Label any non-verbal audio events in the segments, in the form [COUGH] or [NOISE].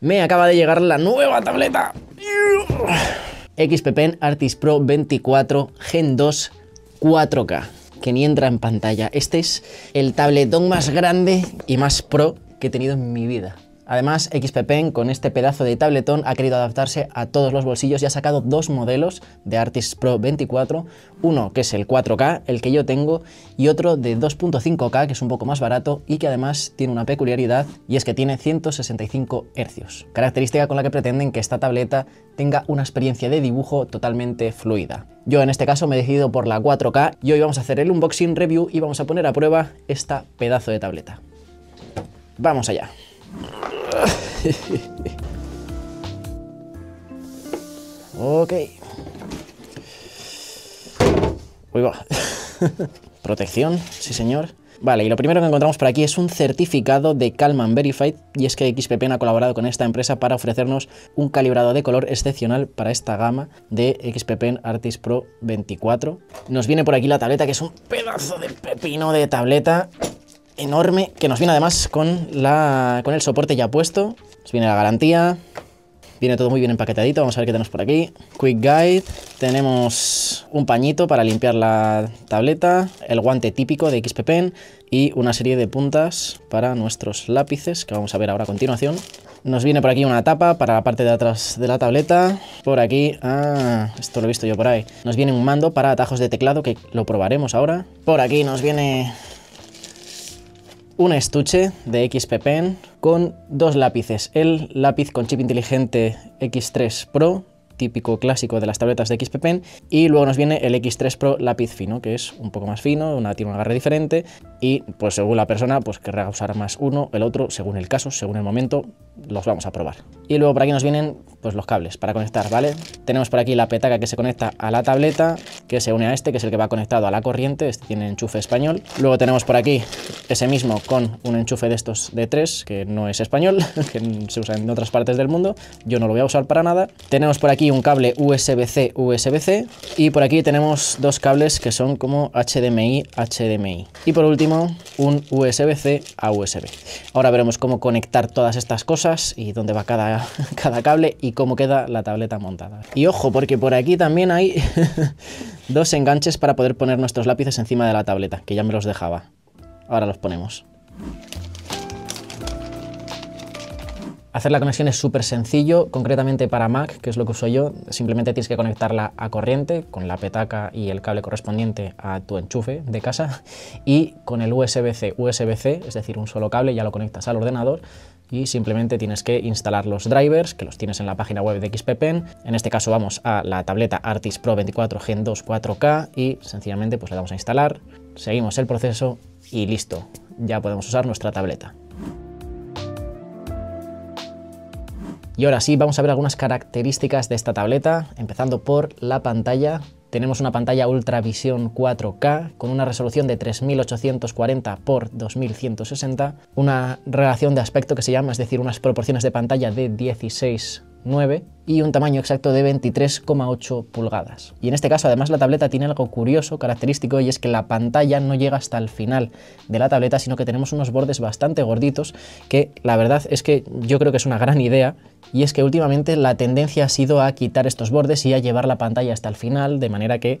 Me acaba de llegar la nueva tableta. XPPen Artis Pro 24 Gen 2 4K, que ni entra en pantalla. Este es el tabletón más grande y más pro que he tenido en mi vida. Además, XP-Pen con este pedazo de tabletón ha querido adaptarse a todos los bolsillos y ha sacado dos modelos de Artist Pro 24, uno que es el 4K, el que yo tengo, y otro de 2.5K, que es un poco más barato y que además tiene una peculiaridad y es que tiene 165 Hz, característica con la que pretenden que esta tableta tenga una experiencia de dibujo totalmente fluida. Yo en este caso me he decidido por la 4K y hoy vamos a hacer el unboxing review y vamos a poner a prueba esta pedazo de tableta. ¡Vamos allá! ok. Protección, sí señor. Vale, y lo primero que encontramos por aquí es un certificado de Calman Verified, y es que XPPN ha colaborado con esta empresa para ofrecernos un calibrado de color excepcional para esta gama de XPPN Artist Pro 24. Nos viene por aquí la tableta, que es un pedazo de pepino de tableta enorme que nos viene además con, la, con el soporte ya puesto. Nos viene la garantía. Viene todo muy bien empaquetadito. Vamos a ver qué tenemos por aquí. Quick Guide. Tenemos un pañito para limpiar la tableta. El guante típico de XP Pen. Y una serie de puntas para nuestros lápices que vamos a ver ahora a continuación. Nos viene por aquí una tapa para la parte de atrás de la tableta. Por aquí, ah, esto lo he visto yo por ahí. Nos viene un mando para atajos de teclado que lo probaremos ahora. Por aquí nos viene un estuche de XP Pen con dos lápices. El lápiz con chip inteligente X3 Pro, típico clásico de las tabletas de XP Pen, y luego nos viene el X3 Pro lápiz fino, que es un poco más fino, una, tiene un agarre diferente, y pues según la persona, pues querrá usar más uno, el otro, según el caso, según el momento, los vamos a probar. Y luego por aquí nos vienen pues los cables para conectar, ¿vale? Tenemos por aquí la petaca que se conecta a la tableta, que se une a este, que es el que va conectado a la corriente, este tiene enchufe español. Luego tenemos por aquí ese mismo con un enchufe de estos de 3, que no es español, [LAUGHS] que se usa en otras partes del mundo. Yo no lo voy a usar para nada. Tenemos por aquí un cable USB-C, USB-C. Y por aquí tenemos dos cables que son como HDMI, HDMI. Y por último, un USB-C a USB. Ahora veremos cómo conectar todas estas cosas y dónde va cada, [LAUGHS] cada cable y cómo queda la tableta montada. Y ojo, porque por aquí también hay [LAUGHS] dos enganches para poder poner nuestros lápices encima de la tableta, que ya me los dejaba. Ahora los ponemos. Hacer la conexión es súper sencillo, concretamente para Mac, que es lo que uso yo, simplemente tienes que conectarla a corriente con la petaca y el cable correspondiente a tu enchufe de casa y con el USB-C, USB-C, es decir, un solo cable, ya lo conectas al ordenador y simplemente tienes que instalar los drivers que los tienes en la página web de XPPen. En este caso vamos a la tableta Artis Pro 24 Gen 2 4K y sencillamente pues le damos a instalar seguimos el proceso y listo, ya podemos usar nuestra tableta. Y ahora sí, vamos a ver algunas características de esta tableta, empezando por la pantalla. Tenemos una pantalla visión 4K con una resolución de 3840 x 2160, una relación de aspecto que se llama, es decir, unas proporciones de pantalla de 16 9 y un tamaño exacto de 23,8 pulgadas. Y en este caso además la tableta tiene algo curioso, característico, y es que la pantalla no llega hasta el final de la tableta, sino que tenemos unos bordes bastante gorditos, que la verdad es que yo creo que es una gran idea, y es que últimamente la tendencia ha sido a quitar estos bordes y a llevar la pantalla hasta el final, de manera que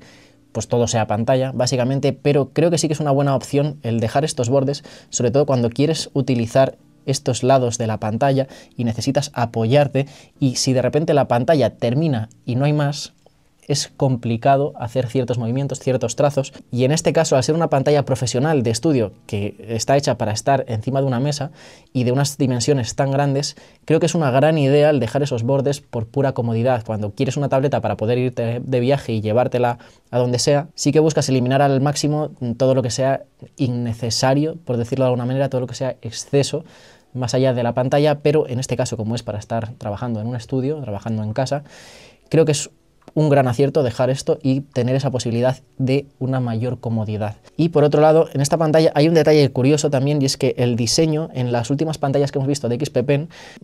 pues todo sea pantalla, básicamente, pero creo que sí que es una buena opción el dejar estos bordes, sobre todo cuando quieres utilizar estos lados de la pantalla y necesitas apoyarte y si de repente la pantalla termina y no hay más, es complicado hacer ciertos movimientos, ciertos trazos, y en este caso, al ser una pantalla profesional de estudio que está hecha para estar encima de una mesa y de unas dimensiones tan grandes, creo que es una gran idea el dejar esos bordes por pura comodidad. Cuando quieres una tableta para poder irte de viaje y llevártela a donde sea, sí que buscas eliminar al máximo todo lo que sea innecesario, por decirlo de alguna manera, todo lo que sea exceso más allá de la pantalla, pero en este caso, como es para estar trabajando en un estudio, trabajando en casa, creo que es un gran acierto dejar esto y tener esa posibilidad de una mayor comodidad. Y por otro lado, en esta pantalla hay un detalle curioso también y es que el diseño en las últimas pantallas que hemos visto de XP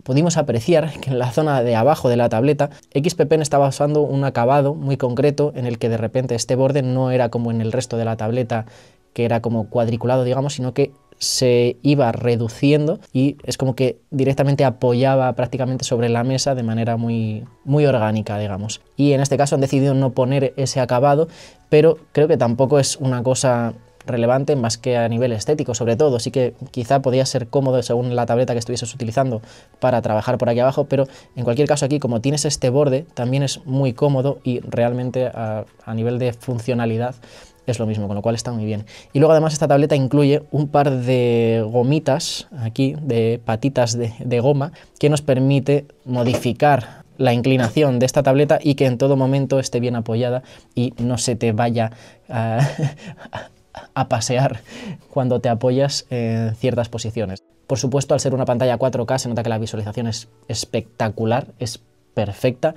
pudimos apreciar que en la zona de abajo de la tableta XP Pen estaba usando un acabado muy concreto en el que de repente este borde no era como en el resto de la tableta que era como cuadriculado, digamos, sino que se iba reduciendo y es como que directamente apoyaba prácticamente sobre la mesa de manera muy, muy orgánica, digamos. Y en este caso han decidido no poner ese acabado, pero creo que tampoco es una cosa relevante más que a nivel estético sobre todo, así que quizá podía ser cómodo según la tableta que estuvieses utilizando para trabajar por aquí abajo, pero en cualquier caso aquí como tienes este borde también es muy cómodo y realmente a, a nivel de funcionalidad es lo mismo, con lo cual está muy bien. Y luego además esta tableta incluye un par de gomitas aquí, de patitas de, goma, que nos permite modificar la inclinación de esta tableta y que en todo momento esté bien apoyada y no se te vaya a, [LAUGHS] a pasear cuando te apoyas en ciertas posiciones. Por supuesto, al ser una pantalla 4K se nota que la visualización es espectacular, es perfecta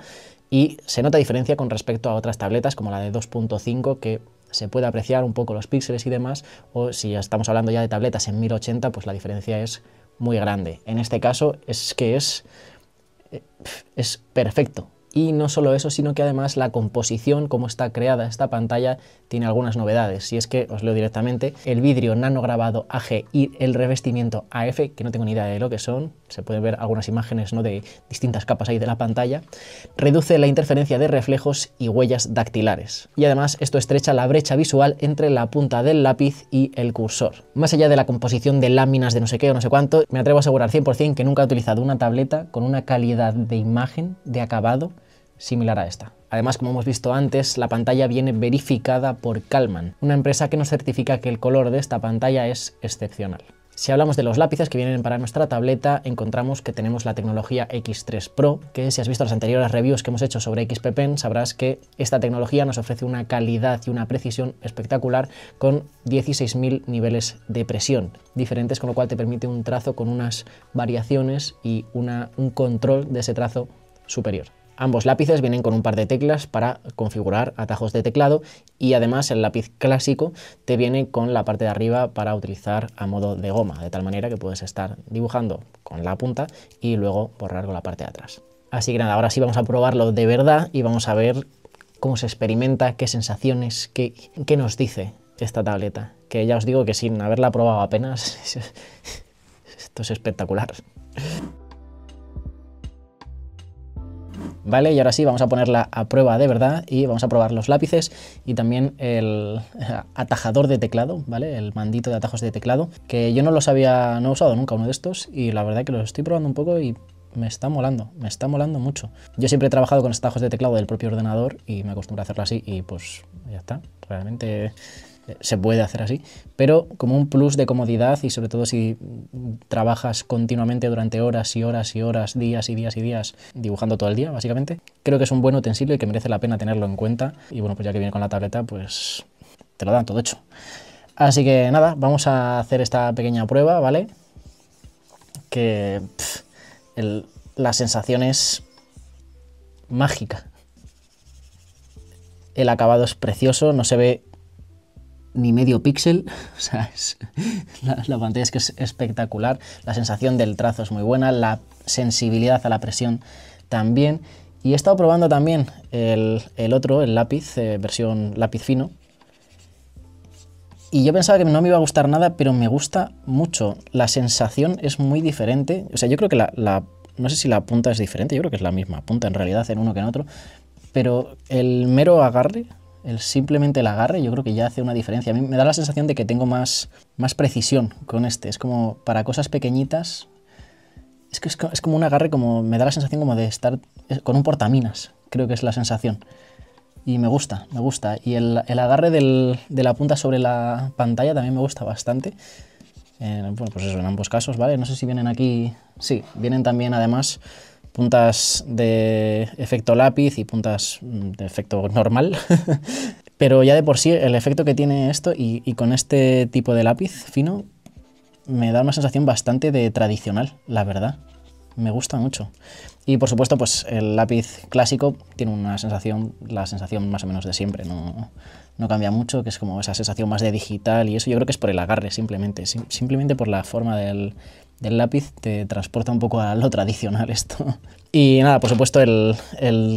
y se nota diferencia con respecto a otras tabletas como la de 2.5 que se puede apreciar un poco los píxeles y demás, o si estamos hablando ya de tabletas en 1080, pues la diferencia es muy grande. En este caso es que es, eh, es perfecto, y no solo eso, sino que además la composición, como está creada esta pantalla, tiene algunas novedades. Si es que, os leo directamente, el vidrio nanograbado AG y el revestimiento AF, que no tengo ni idea de lo que son, se pueden ver algunas imágenes ¿no? de distintas capas ahí de la pantalla, reduce la interferencia de reflejos y huellas dactilares. Y además esto estrecha la brecha visual entre la punta del lápiz y el cursor. Más allá de la composición de láminas de no sé qué o no sé cuánto, me atrevo a asegurar 100% que nunca he utilizado una tableta con una calidad de imagen, de acabado, similar a esta. Además, como hemos visto antes, la pantalla viene verificada por Kalman, una empresa que nos certifica que el color de esta pantalla es excepcional. Si hablamos de los lápices que vienen para nuestra tableta, encontramos que tenemos la tecnología X3 Pro, que si has visto las anteriores reviews que hemos hecho sobre XP Pen, sabrás que esta tecnología nos ofrece una calidad y una precisión espectacular con 16.000 niveles de presión diferentes, con lo cual te permite un trazo con unas variaciones y un control de ese trazo superior. Ambos lápices vienen con un par de teclas para configurar atajos de teclado y además el lápiz clásico te viene con la parte de arriba para utilizar a modo de goma, de tal manera que puedes estar dibujando con la punta y luego borrar con la parte de atrás. Así que nada, ahora sí vamos a probarlo de verdad y vamos a ver cómo se experimenta, qué sensaciones, qué, qué nos dice esta tableta. Que ya os digo que sin haberla probado apenas, [LAUGHS] esto es espectacular. ¿vale? Y ahora sí, vamos a ponerla a prueba de verdad y vamos a probar los lápices y también el [LAUGHS] atajador de teclado, ¿vale? El mandito de atajos de teclado, que yo no los había, no he usado nunca uno de estos y la verdad que los estoy probando un poco y me está molando, me está molando mucho. Yo siempre he trabajado con atajos de teclado del propio ordenador y me acostumbro a hacerlo así y pues ya está, realmente se puede hacer así, pero como un plus de comodidad y sobre todo si trabajas continuamente durante horas y horas y horas, días y días y días, dibujando todo el día básicamente, creo que es un buen utensilio y que merece la pena tenerlo en cuenta y bueno, pues ya que viene con la tableta, pues te lo dan todo hecho. Así que nada, vamos a hacer esta pequeña prueba, ¿vale? Que la sensación es mágica. El acabado es precioso, no se ve ni medio píxel, [LAUGHS] o sea, la, pantalla es que es espectacular, la sensación del trazo es muy buena, la sensibilidad a la presión también, y he estado probando también el, otro, el lápiz, eh, versión lápiz fino, y yo pensaba que no me iba a gustar nada, pero me gusta mucho, la sensación es muy diferente, o sea, yo creo que la no sé si la punta es diferente, yo creo que es la misma punta en realidad en uno que en otro, pero el mero agarre, el simplemente el agarre yo creo que ya hace una diferencia. A mí me da la sensación de que tengo más, más precisión con este. Es como para cosas pequeñitas. Es que es, como un agarre, como me da la sensación como de estar con un portaminas. Creo que es la sensación. Y me gusta, me gusta. Y el, agarre de la punta sobre la pantalla también me gusta bastante. Eh, bueno, pues eso, en ambos casos, ¿vale? No sé si vienen aquí... Sí, vienen también además puntas de efecto lápiz y puntas mm, de efecto normal. [LAUGHS] Pero ya de por sí el efecto que tiene esto y, con este tipo de lápiz fino me da una sensación bastante de tradicional, la verdad. Me gusta mucho. Y por supuesto, pues el lápiz clásico tiene una sensación, la sensación más o menos de siempre, no, no cambia mucho, que es como esa sensación más de digital y eso yo creo que es por el agarre, simplemente, simplemente por la forma del, del lápiz te transporta un poco a lo tradicional esto. Y nada, por supuesto el,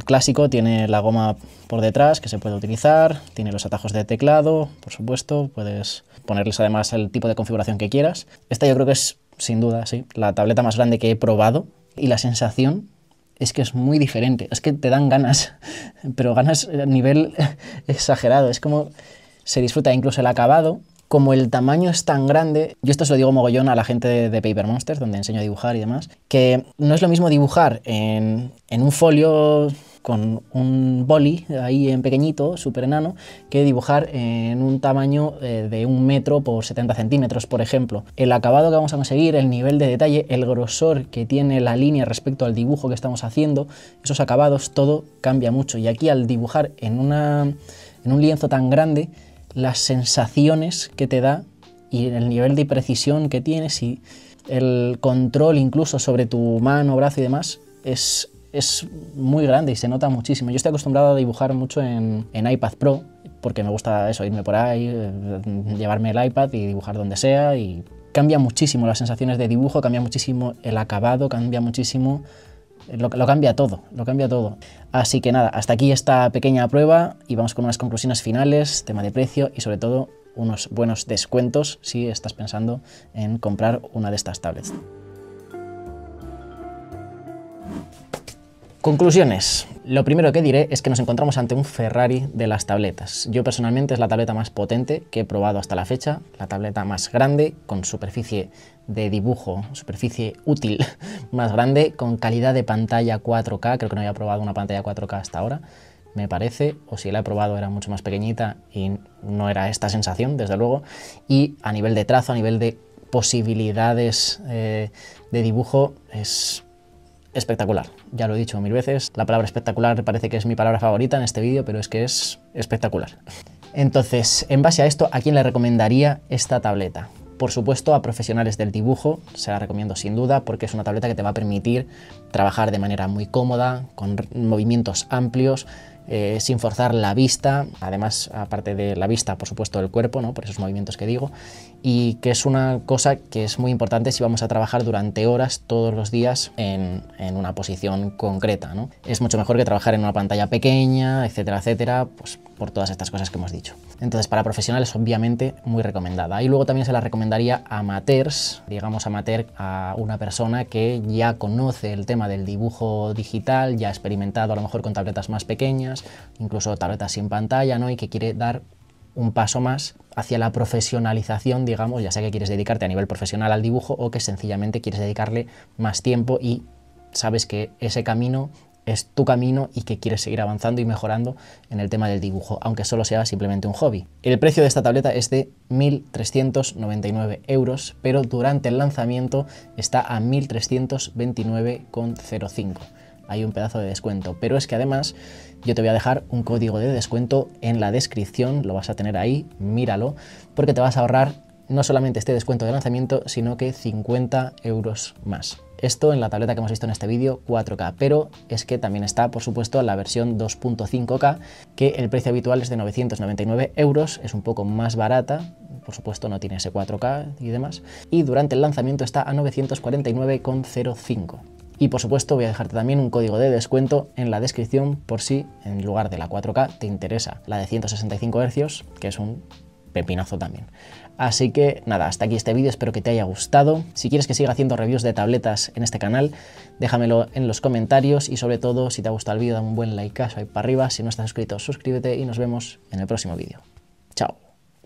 clásico tiene la goma por detrás que se puede utilizar, tiene los atajos de teclado, por supuesto, puedes ponerles además el tipo de configuración que quieras. Esta yo creo que es, sin duda, sí, la tableta más grande que he probado y la sensación es que es muy diferente, es que te dan ganas, pero ganas a nivel [LAUGHS] exagerado, es como se disfruta incluso el acabado, como el tamaño es tan grande, yo esto se lo digo mogollón a la gente de, Paper Monsters, donde enseño a dibujar y demás, que no es lo mismo dibujar en, un folio con un boli ahí en pequeñito, súper enano, que dibujar en un tamaño eh, de un metro por 70 centímetros, por ejemplo. El acabado que vamos a conseguir, el nivel de detalle, el grosor que tiene la línea respecto al dibujo que estamos haciendo, esos acabados, todo cambia mucho. Y aquí al dibujar en un lienzo tan grande, las sensaciones que te da y el nivel de precisión que tienes y el control incluso sobre tu mano, brazo y demás es, es muy grande y se nota muchísimo. Yo estoy acostumbrado a dibujar mucho en, en iPad Pro porque me gusta eso, irme por ahí, eh, llevarme el iPad y dibujar donde sea y cambia muchísimo las sensaciones de dibujo, cambia muchísimo el acabado, cambia muchísimo lo, cambia todo, lo cambia todo. Así que nada, hasta aquí esta pequeña prueba y vamos con unas conclusiones finales, tema de precio y sobre todo unos buenos descuentos si estás pensando en comprar una de estas tablets. Conclusiones. Lo primero que diré es que nos encontramos ante un Ferrari de las tabletas. Yo personalmente es la tableta más potente que he probado hasta la fecha, la tableta más grande, con superficie de dibujo, superficie útil [LAUGHS] más grande, con calidad de pantalla 4K, creo que no había probado una pantalla 4K hasta ahora, me parece, o si la he probado era mucho más pequeñita y no era esta sensación, desde luego, y a nivel de trazo, a nivel de posibilidades eh, de dibujo, es espectacular. Ya lo he dicho mil veces, la palabra espectacular parece que es mi palabra favorita en este vídeo, pero es que es espectacular. Entonces, en base a esto, ¿a quién le recomendaría esta tableta? Por supuesto, a profesionales del dibujo, se la recomiendo sin duda, porque es una tableta que te va a permitir trabajar de manera muy cómoda, con movimientos amplios, eh, sin forzar la vista, además aparte de la vista, por supuesto, el cuerpo, ¿no? por esos movimientos que digo, y que es una cosa que es muy importante si vamos a trabajar durante horas todos los días en, una posición concreta. ¿no? Es mucho mejor que trabajar en una pantalla pequeña, etcétera, etcétera, pues por todas estas cosas que hemos dicho. Entonces, para profesionales, obviamente, muy recomendada. Y luego también se la recomendaría a amateurs, digamos amateur a una persona que ya conoce el tema del dibujo digital, ya ha experimentado a lo mejor con tabletas más pequeñas, incluso tabletas sin pantalla, ¿no? Y que quiere dar un paso más hacia la profesionalización, digamos, ya sea que quieres dedicarte a nivel profesional al dibujo o que sencillamente quieres dedicarle más tiempo y sabes que ese camino es tu camino y que quieres seguir avanzando y mejorando en el tema del dibujo, aunque solo sea simplemente un hobby. El precio de esta tableta es de 1.399 euros, pero durante el lanzamiento está a 1.329,05 hay un pedazo de descuento. Pero es que además yo te voy a dejar un código de descuento en la descripción, lo vas a tener ahí, míralo, porque te vas a ahorrar no solamente este descuento de lanzamiento, sino que 50 euros más. Esto en la tableta que hemos visto en este vídeo 4K, pero es que también está por supuesto la versión 2.5K, que el precio habitual es de 999 euros, es un poco más barata, por supuesto no tiene ese 4K y demás, y durante el lanzamiento está a 949,05. Y por supuesto voy a dejarte también un código de descuento en la descripción por si en lugar de la 4K te interesa la de 165 Hz, que es un pepinazo también. Así que nada, hasta aquí este vídeo, espero que te haya gustado. Si quieres que siga haciendo reviews de tabletas en este canal, déjamelo en los comentarios y sobre todo, si te ha gustado el vídeo, dame un buen like, ahí para arriba. Si no estás suscrito, suscríbete y nos vemos en el próximo vídeo. Chao.